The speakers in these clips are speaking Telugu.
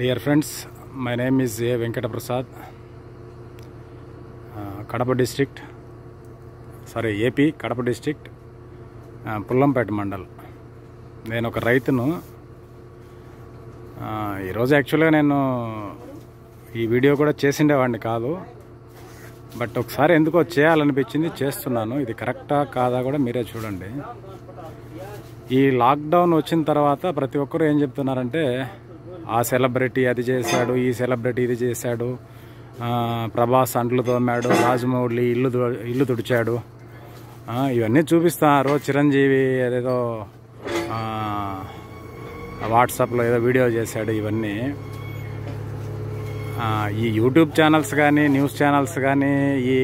dear friends my name is A Venkataprasad Kadapa district sorry AP Kadapa district Pullampeta mandal నేను ఒక రైతును ఈరోజు యాక్చువల్గా నేను ఈ వీడియో కూడా చేసిండేవాడిని కాదు బట్ ఒకసారి ఎందుకో చేయాలనిపించింది చేస్తున్నాను ఇది కరెక్టా కాదా కూడా మీరే చూడండి ఈ లాక్డౌన్ వచ్చిన తర్వాత ప్రతి ఒక్కరూ ఏం చెప్తున్నారంటే ఆ సెలబ్రిటీ అది చేశాడు ఈ సెలబ్రిటీ ఇది చేశాడు ప్రభాస్ అంట్లు తోమాడు రాజమౌళి ఇల్లు ఇల్లు తుడిచాడు ఇవన్నీ చూపిస్తారు చిరంజీవి ఏదేదో వాట్సాప్లో ఏదో వీడియో చేశాడు ఇవన్నీ ఈ యూట్యూబ్ ఛానల్స్ కానీ న్యూస్ ఛానల్స్ కానీ ఈ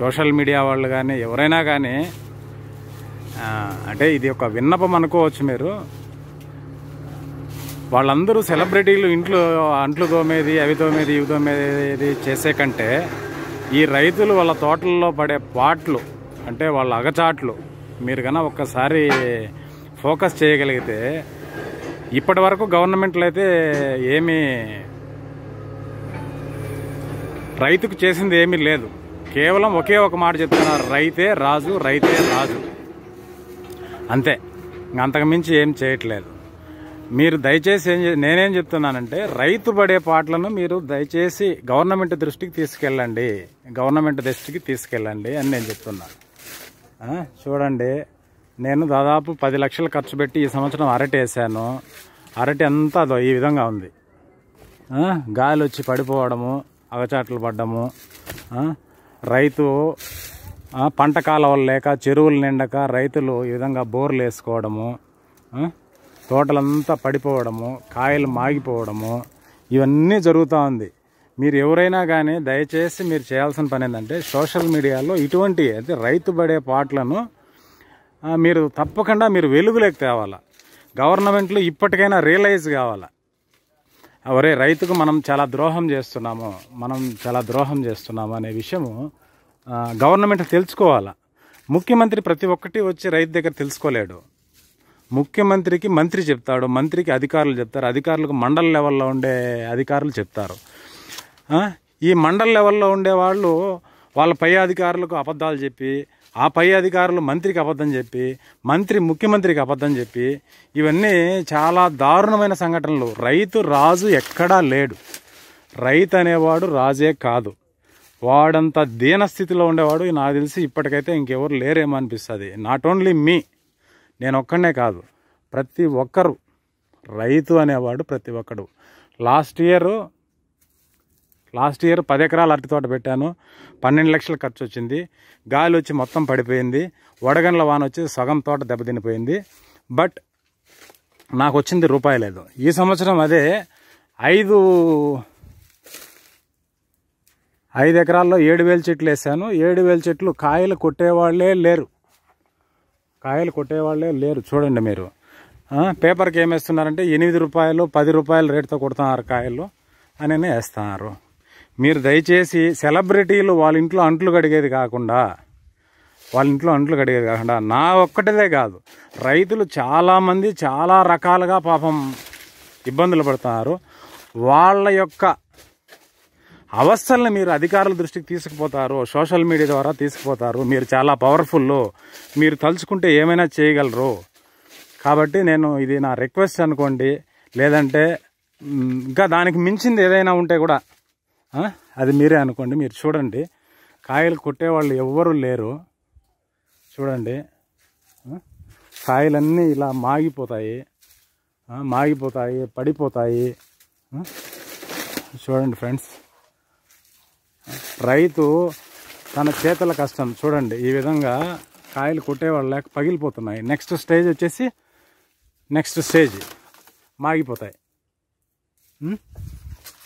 సోషల్ మీడియా వాళ్ళు కానీ ఎవరైనా కానీ అంటే ఇది ఒక విన్నపం అనుకోవచ్చు మీరు వాళ్ళందరూ సెలబ్రిటీలు ఇంట్లో అంట్లు తోమేది అవి తోమేది ఇవి తోమేది చేసే కంటే ఈ రైతులు వాళ్ళ తోటల్లో పడే పాటలు అంటే వాళ్ళ అగచాట్లు మీరు కన్నా ఒక్కసారి ఫోకస్ చేయగలిగితే ఇప్పటి వరకు గవర్నమెంట్లు అయితే ఏమీ రైతుకు చేసింది ఏమీ లేదు కేవలం ఒకే ఒక మాట చెప్తున్నారు రైతే రాజు రైతే రాజు అంతే అంతకుమించి ఏం చేయట్లేదు మీరు దయచేసి ఏం నేనేం చెప్తున్నానంటే రైతు పడే పాటలను మీరు దయచేసి గవర్నమెంట్ దృష్టికి తీసుకెళ్ళండి గవర్నమెంట్ దృష్టికి తీసుకెళ్ళండి అని నేను చెప్తున్నాను చూడండి నేను దాదాపు పది లక్షలు ఖర్చు పెట్టి ఈ సంవత్సరం అరటి వేసాను అరటి అంతా అదో ఈ విధంగా ఉంది గాలి వచ్చి పడిపోవడము అగచాట్లు పడ్డము రైతు పంట కాలవలు లేక చెరువులు నిండక రైతులు ఈ విధంగా బోర్లు వేసుకోవడము తోటలంతా పడిపోవడము కాయలు మాగిపోవడము ఇవన్నీ జరుగుతూ ఉంది మీరు ఎవరైనా కానీ దయచేసి మీరు చేయాల్సిన పని ఏంటంటే సోషల్ మీడియాలో ఇటువంటి అయితే రైతు పడే పాటలను మీరు తప్పకుండా మీరు వెలుగులోకి తేవాలా గవర్నమెంట్లు ఇప్పటికైనా రియలైజ్ కావాలా ఒరే రైతుకు మనం చాలా ద్రోహం చేస్తున్నాము మనం చాలా ద్రోహం చేస్తున్నాము అనే విషయము గవర్నమెంట్ తెలుసుకోవాలా ముఖ్యమంత్రి ప్రతి ఒక్కటి వచ్చి రైతు దగ్గర తెలుసుకోలేడు ముఖ్యమంత్రికి మంత్రి చెప్తాడు మంత్రికి అధికారులు చెప్తారు అధికారులకు మండల లెవెల్లో ఉండే అధికారులు చెప్తారు ఈ మండల లెవెల్లో ఉండేవాళ్ళు వాళ్ళ పై అధికారులకు అబద్ధాలు చెప్పి ఆ పై అధికారులు మంత్రికి అబద్ధం చెప్పి మంత్రి ముఖ్యమంత్రికి అబద్ధం చెప్పి ఇవన్నీ చాలా దారుణమైన సంఘటనలు రైతు రాజు ఎక్కడా లేడు రైతు అనేవాడు రాజే కాదు వాడంత దీనస్థితిలో ఉండేవాడు నాకు తెలిసి ఇప్పటికైతే ఇంకెవరు లేరేమో అనిపిస్తుంది నాట్ ఓన్లీ మీ నేను ఒక్కడనే కాదు ప్రతి ఒక్కరు రైతు అనేవాడు ప్రతి ఒక్కడు లాస్ట్ ఇయర్ లాస్ట్ ఇయర్ పది ఎకరాలు అరటి తోట పెట్టాను పన్నెండు లక్షలు ఖర్చు వచ్చింది గాలి వచ్చి మొత్తం పడిపోయింది వడగండ్ల వాన వచ్చి సగం తోట దెబ్బతినిపోయింది బట్ నాకు వచ్చింది రూపాయి లేదు ఈ సంవత్సరం అదే ఐదు ఐదు ఎకరాల్లో ఏడు వేలు చెట్లు వేసాను ఏడు వేలు చెట్లు కాయలు కొట్టేవాళ్ళే లేరు కాయలు కొట్టేవాళ్ళే లేరు చూడండి మీరు పేపర్కి ఏమేస్తున్నారంటే ఎనిమిది రూపాయలు పది రూపాయలు రేటుతో కొడుతున్నారు కాయలు అని వేస్తున్నారు మీరు దయచేసి సెలబ్రిటీలు వాళ్ళ ఇంట్లో అంట్లు కడిగేది కాకుండా వాళ్ళ ఇంట్లో అంట్లు కడిగేది కాకుండా నా ఒక్కటిదే కాదు రైతులు చాలామంది చాలా రకాలుగా పాపం ఇబ్బందులు పడుతున్నారు వాళ్ళ యొక్క అవస్థలను మీరు అధికారుల దృష్టికి తీసుకుపోతారు సోషల్ మీడియా ద్వారా తీసుకుపోతారు మీరు చాలా పవర్ఫుల్ మీరు తలుచుకుంటే ఏమైనా చేయగలరు కాబట్టి నేను ఇది నా రిక్వెస్ట్ అనుకోండి లేదంటే ఇంకా దానికి మించింది ఏదైనా ఉంటే కూడా అది మీరే అనుకోండి మీరు చూడండి కాయలు కొట్టేవాళ్ళు ఎవ్వరూ లేరు చూడండి కాయలన్నీ ఇలా మాగిపోతాయి మాగిపోతాయి పడిపోతాయి చూడండి ఫ్రెండ్స్ రైతు తన చేతల కష్టం చూడండి ఈ విధంగా కాయలు కొట్టేవాళ్ళు లేక పగిలిపోతున్నాయి నెక్స్ట్ స్టేజ్ వచ్చేసి నెక్స్ట్ స్టేజ్ మాగిపోతాయి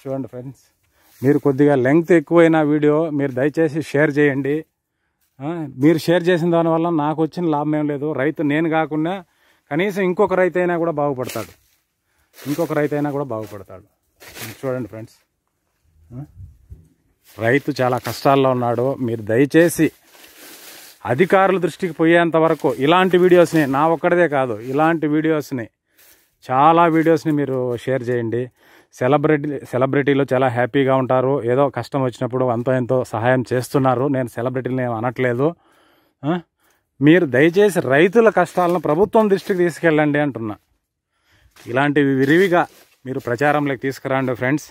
చూడండి ఫ్రెండ్స్ మీరు కొద్దిగా లెంగ్త్ ఎక్కువైన వీడియో మీరు దయచేసి షేర్ చేయండి మీరు షేర్ చేసిన దానివల్ల నాకు వచ్చిన లాభం ఏం లేదు రైతు నేను కాకుండా కనీసం ఇంకొక రైతు అయినా కూడా బాగుపడతాడు ఇంకొక రైతు అయినా కూడా బాగుపడతాడు చూడండి ఫ్రెండ్స్ రైతు చాలా కష్టాల్లో ఉన్నాడు మీరు దయచేసి అధికారుల దృష్టికి పోయేంత వరకు ఇలాంటి వీడియోస్ని నా ఒక్కడదే కాదు ఇలాంటి వీడియోస్ని చాలా వీడియోస్ని మీరు షేర్ చేయండి సెలబ్రిటీ సెలబ్రిటీలు చాలా హ్యాపీగా ఉంటారు ఏదో కష్టం వచ్చినప్పుడు అంతో ఎంతో సహాయం చేస్తున్నారు నేను సెలబ్రిటీని అనట్లేదు మీరు దయచేసి రైతుల కష్టాలను ప్రభుత్వం దృష్టికి తీసుకెళ్ళండి అంటున్నా ఇలాంటివి విరివిగా మీరు ప్రచారంలోకి తీసుకురండి ఫ్రెండ్స్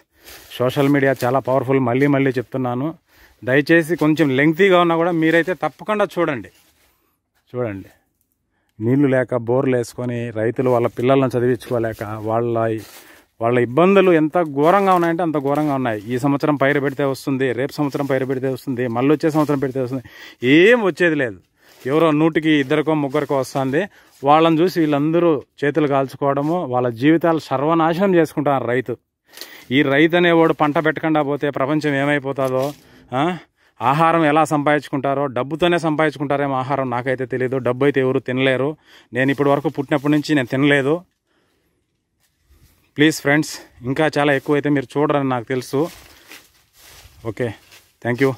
సోషల్ మీడియా చాలా పవర్ఫుల్ మళ్ళీ మళ్ళీ చెప్తున్నాను దయచేసి కొంచెం లెంగ్తీగా ఉన్నా కూడా మీరైతే తప్పకుండా చూడండి చూడండి నీళ్లు లేక బోర్లు వేసుకొని రైతులు వాళ్ళ పిల్లలను చదివించుకోలేక వాళ్ళ వాళ్ళ ఇబ్బందులు ఎంత ఘోరంగా ఉన్నాయంటే అంత ఘోరంగా ఉన్నాయి ఈ సంవత్సరం పైరు పెడితే వస్తుంది రేపు సంవత్సరం పైరు పెడితే వస్తుంది మళ్ళీ వచ్చే సంవత్సరం పెడితే వస్తుంది ఏం వచ్చేది లేదు ఎవరో నూటికి ఇద్దరికో ముగ్గురికో వస్తుంది వాళ్ళని చూసి వీళ్ళందరూ చేతులు కాల్చుకోవడము వాళ్ళ జీవితాలు సర్వనాశనం చేసుకుంటారు రైతు ఈ రైతు అనేవాడు పంట పెట్టకుండా పోతే ప్రపంచం ఏమైపోతుందో ఆహారం ఎలా సంపాదించుకుంటారో డబ్బుతోనే సంపాదించుకుంటారేమో ఆహారం నాకైతే తెలియదు డబ్బు అయితే ఎవరు తినలేరు నేను ఇప్పటి వరకు పుట్టినప్పటి నుంచి నేను తినలేదు ప్లీజ్ ఫ్రెండ్స్ ఇంకా చాలా ఎక్కువ అయితే మీరు చూడరని నాకు తెలుసు ఓకే థ్యాంక్ యూ